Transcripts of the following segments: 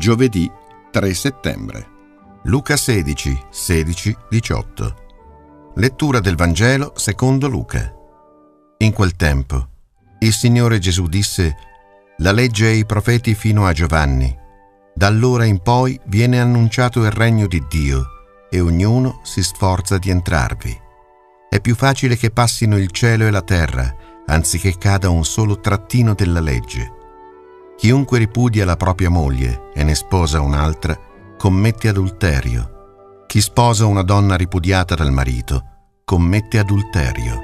giovedì 3 settembre. Luca 16, 16, 18. Lettura del Vangelo secondo Luca. In quel tempo il Signore Gesù disse, La legge e i profeti fino a Giovanni. Da allora in poi viene annunciato il regno di Dio e ognuno si sforza di entrarvi. È più facile che passino il cielo e la terra, anziché cada un solo trattino della legge Chiunque ripudia la propria moglie e ne sposa un'altra commette adulterio. Chi sposa una donna ripudiata dal marito commette adulterio.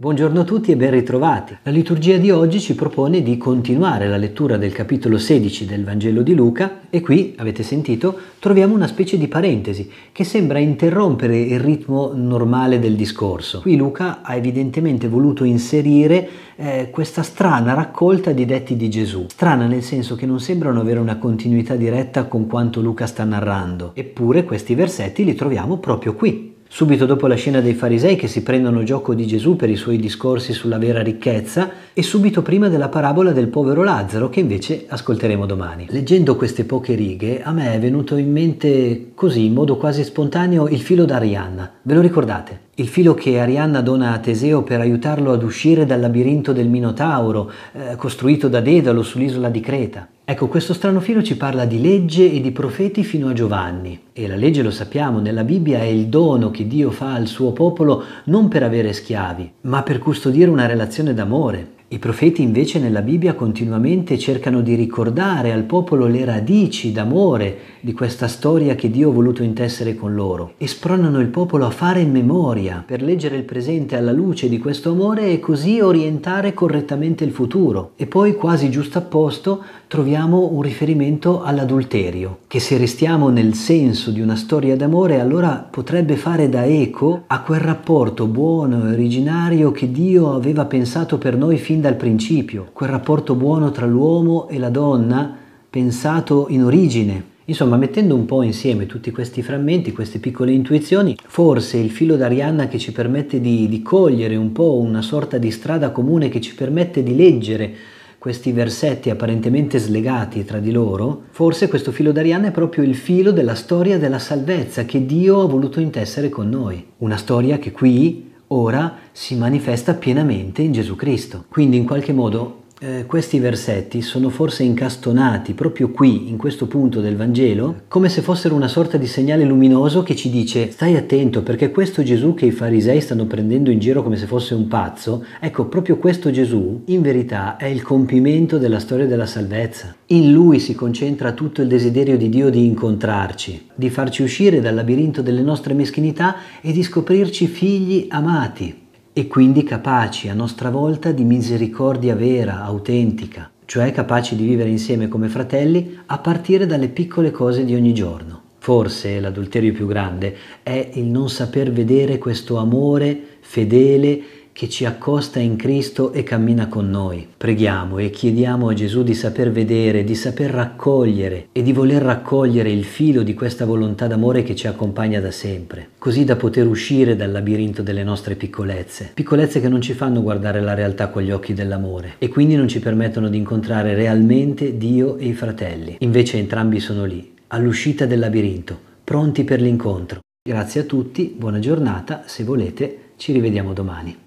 Buongiorno a tutti e ben ritrovati. La liturgia di oggi ci propone di continuare la lettura del capitolo 16 del Vangelo di Luca e qui, avete sentito, troviamo una specie di parentesi che sembra interrompere il ritmo normale del discorso. Qui Luca ha evidentemente voluto inserire eh, questa strana raccolta di detti di Gesù. Strana nel senso che non sembrano avere una continuità diretta con quanto Luca sta narrando, eppure questi versetti li troviamo proprio qui, subito dopo la scena dei farisei che si prendono gioco di Gesù per i suoi discorsi sulla vera ricchezza e subito prima della parabola del povero Lazzaro che invece ascolteremo domani. Leggendo queste poche righe a me è venuto in mente così in modo quasi spontaneo il filo d'Arianna Ve lo ricordate? Il filo che Arianna dona a Teseo per aiutarlo ad uscire dal labirinto del Minotauro, eh, costruito da Dedalo sull'isola di Creta. Ecco, questo strano filo ci parla di legge e di profeti fino a Giovanni. E la legge, lo sappiamo, nella Bibbia è il dono che Dio fa al suo popolo non per avere schiavi, ma per custodire una relazione d'amore, i profeti invece nella Bibbia continuamente cercano di ricordare al popolo le radici d'amore di questa storia che Dio ha voluto intessere con loro e spronano il popolo a fare memoria per leggere il presente alla luce di questo amore e così orientare correttamente il futuro. E poi quasi giusto apposto troviamo un riferimento all'adulterio, che se restiamo nel senso di una storia d'amore allora potrebbe fare da eco a quel rapporto buono e originario che Dio aveva pensato per noi fin fin dal principio, quel rapporto buono tra l'uomo e la donna pensato in origine. Insomma, mettendo un po' insieme tutti questi frammenti, queste piccole intuizioni, forse il filo d'Arianna che ci permette di, di cogliere un po' una sorta di strada comune che ci permette di leggere questi versetti apparentemente slegati tra di loro, forse questo filo d'Arianna è proprio il filo della storia della salvezza che Dio ha voluto intessere con noi. Una storia che qui ora si manifesta pienamente in Gesù Cristo. Quindi in qualche modo eh, questi versetti sono forse incastonati proprio qui, in questo punto del Vangelo, come se fossero una sorta di segnale luminoso che ci dice stai attento perché questo Gesù che i farisei stanno prendendo in giro come se fosse un pazzo, ecco, proprio questo Gesù in verità è il compimento della storia della salvezza. In lui si concentra tutto il desiderio di Dio di incontrarci, di farci uscire dal labirinto delle nostre meschinità e di scoprirci figli amati e quindi capaci a nostra volta di misericordia vera, autentica, cioè capaci di vivere insieme come fratelli a partire dalle piccole cose di ogni giorno. Forse l'adulterio più grande è il non saper vedere questo amore fedele che ci accosta in Cristo e cammina con noi. Preghiamo e chiediamo a Gesù di saper vedere, di saper raccogliere e di voler raccogliere il filo di questa volontà d'amore che ci accompagna da sempre, così da poter uscire dal labirinto delle nostre piccolezze, piccolezze che non ci fanno guardare la realtà con gli occhi dell'amore e quindi non ci permettono di incontrare realmente Dio e i fratelli. Invece entrambi sono lì, all'uscita del labirinto, pronti per l'incontro. Grazie a tutti, buona giornata, se volete ci rivediamo domani.